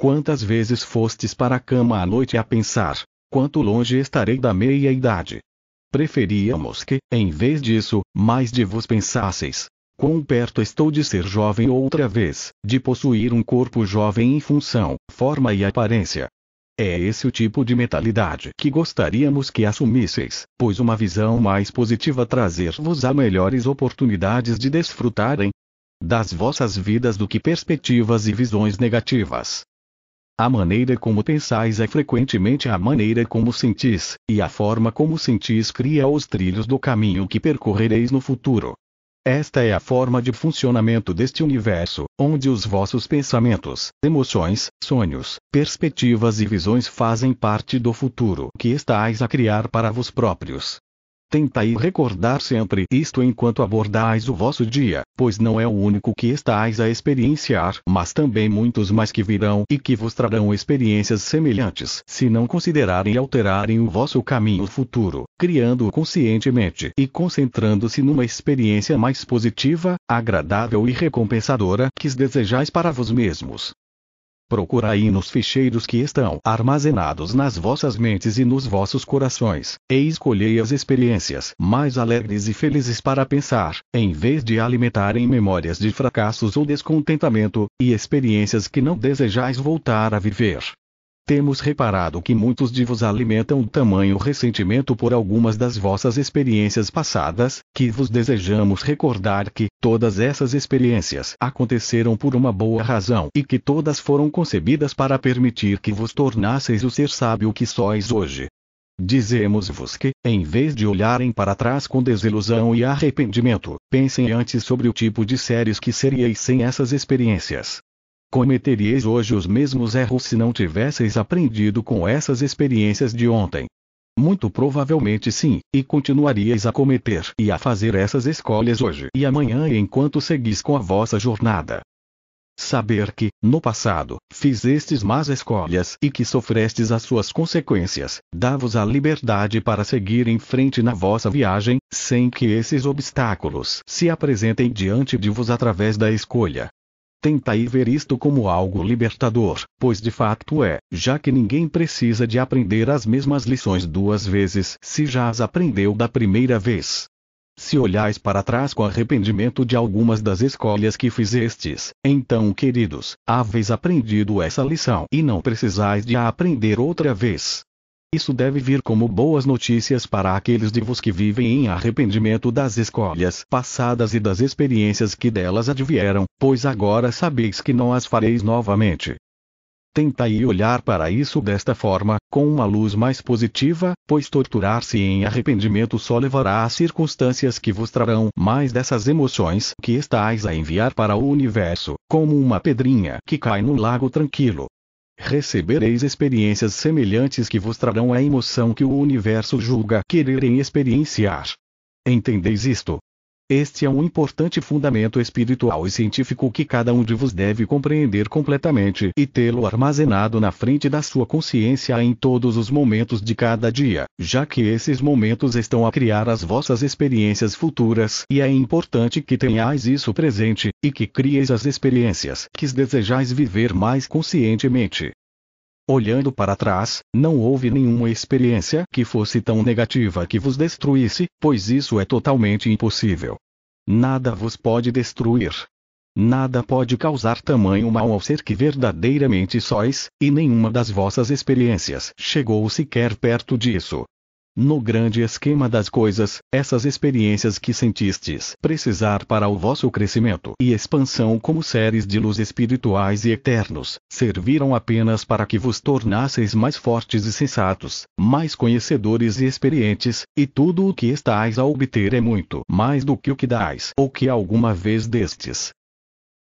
Quantas vezes fostes para a cama à noite a pensar: quanto longe estarei da meia-idade? Preferíamos que, em vez disso, mais de vos pensasseis. Quão perto estou de ser jovem outra vez, de possuir um corpo jovem em função, forma e aparência. É esse o tipo de mentalidade que gostaríamos que assumisseis, pois uma visão mais positiva trazer-vos a melhores oportunidades de desfrutarem das vossas vidas do que perspectivas e visões negativas, a maneira como pensais é frequentemente a maneira como sentis, e a forma como sentis cria os trilhos do caminho que percorrereis no futuro. Esta é a forma de funcionamento deste universo, onde os vossos pensamentos, emoções, sonhos, perspectivas e visões fazem parte do futuro que estáis a criar para vós próprios. Tentai recordar sempre isto enquanto abordais o vosso dia, pois não é o único que estáis a experienciar, mas também muitos mais que virão e que vos trarão experiências semelhantes, se não considerarem e alterarem o vosso caminho futuro, criando-o conscientemente e concentrando-se numa experiência mais positiva, agradável e recompensadora que desejais para vós mesmos. Procurai nos ficheiros que estão armazenados nas vossas mentes e nos vossos corações, e escolhei as experiências mais alegres e felizes para pensar, em vez de alimentarem memórias de fracassos ou descontentamento, e experiências que não desejais voltar a viver. Temos reparado que muitos de vos alimentam tamanho ressentimento por algumas das vossas experiências passadas, que vos desejamos recordar que todas essas experiências aconteceram por uma boa razão e que todas foram concebidas para permitir que vos tornasseis o ser sábio que sois hoje. Dizemos-vos que, em vez de olharem para trás com desilusão e arrependimento, pensem antes sobre o tipo de seres que seríeis sem essas experiências. Cometeríeis hoje os mesmos erros se não tivesseis aprendido com essas experiências de ontem. Muito provavelmente sim, e continuaríeis a cometer e a fazer essas escolhas hoje e amanhã enquanto seguis com a vossa jornada. Saber que, no passado, fizestes más escolhas e que sofrestes as suas consequências, dá-vos a liberdade para seguir em frente na vossa viagem, sem que esses obstáculos se apresentem diante de vos através da escolha Tenta aí ver isto como algo libertador, pois de fato é, já que ninguém precisa de aprender as mesmas lições duas vezes se já as aprendeu da primeira vez. Se olhais para trás com arrependimento de algumas das escolhas que fizestes, então, queridos, haveis aprendido essa lição e não precisais de a aprender outra vez. Isso deve vir como boas notícias para aqueles de vós que vivem em arrependimento das escolhas passadas e das experiências que delas advieram, pois agora sabeis que não as fareis novamente. Tentai olhar para isso desta forma, com uma luz mais positiva, pois torturar-se em arrependimento só levará a circunstâncias que vos trarão mais dessas emoções que estáis a enviar para o universo, como uma pedrinha que cai no lago tranquilo. Recebereis experiências semelhantes que vos trarão a emoção que o universo julga quererem experienciar. Entendeis isto? Este é um importante fundamento espiritual e científico que cada um de vos deve compreender completamente e tê-lo armazenado na frente da sua consciência em todos os momentos de cada dia, já que esses momentos estão a criar as vossas experiências futuras e é importante que tenhais isso presente e que crieis as experiências que desejais viver mais conscientemente. Olhando para trás, não houve nenhuma experiência que fosse tão negativa que vos destruísse, pois isso é totalmente impossível. Nada vos pode destruir. Nada pode causar tamanho mal ao ser que verdadeiramente sois, e nenhuma das vossas experiências chegou sequer perto disso. No grande esquema das coisas, essas experiências que sentistes precisar para o vosso crescimento e expansão como seres de luz espirituais e eternos, serviram apenas para que vos tornasseis mais fortes e sensatos, mais conhecedores e experientes, e tudo o que estáis a obter é muito mais do que o que dais ou que alguma vez destes.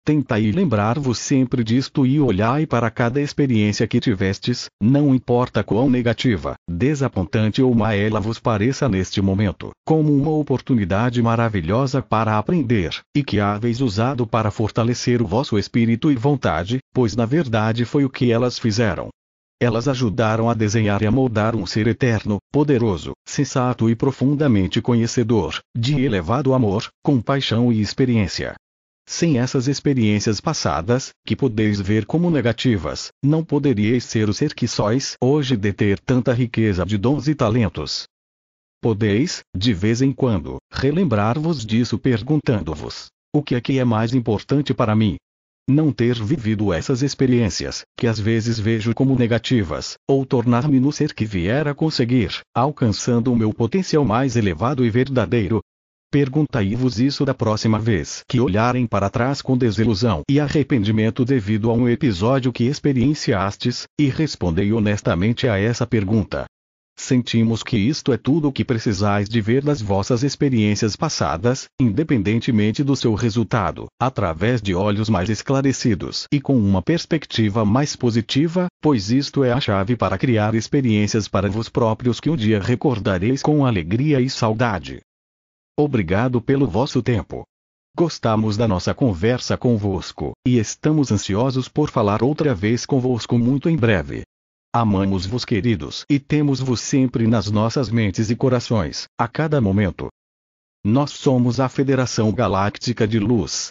Tentai lembrar-vos sempre disto e olhai para cada experiência que tivestes, não importa quão negativa, desapontante ou má ela vos pareça neste momento, como uma oportunidade maravilhosa para aprender, e que haveis usado para fortalecer o vosso espírito e vontade, pois na verdade foi o que elas fizeram. Elas ajudaram a desenhar e a moldar um ser eterno, poderoso, sensato e profundamente conhecedor, de elevado amor, compaixão e experiência. Sem essas experiências passadas, que podeis ver como negativas, não poderíeis ser o ser que sois hoje de ter tanta riqueza de dons e talentos. Podeis, de vez em quando, relembrar-vos disso perguntando-vos: o que é que é mais importante para mim? Não ter vivido essas experiências, que às vezes vejo como negativas, ou tornar-me no ser que vier a conseguir, alcançando o meu potencial mais elevado e verdadeiro, Perguntai-vos isso da próxima vez que olharem para trás com desilusão e arrependimento devido a um episódio que experienciastes, e respondei honestamente a essa pergunta. Sentimos que isto é tudo o que precisais de ver das vossas experiências passadas, independentemente do seu resultado, através de olhos mais esclarecidos e com uma perspectiva mais positiva, pois isto é a chave para criar experiências para vos próprios que um dia recordareis com alegria e saudade. Obrigado pelo vosso tempo. Gostamos da nossa conversa convosco, e estamos ansiosos por falar outra vez convosco muito em breve. Amamos-vos, queridos, e temos-vos sempre nas nossas mentes e corações, a cada momento. Nós somos a Federação Galáctica de Luz,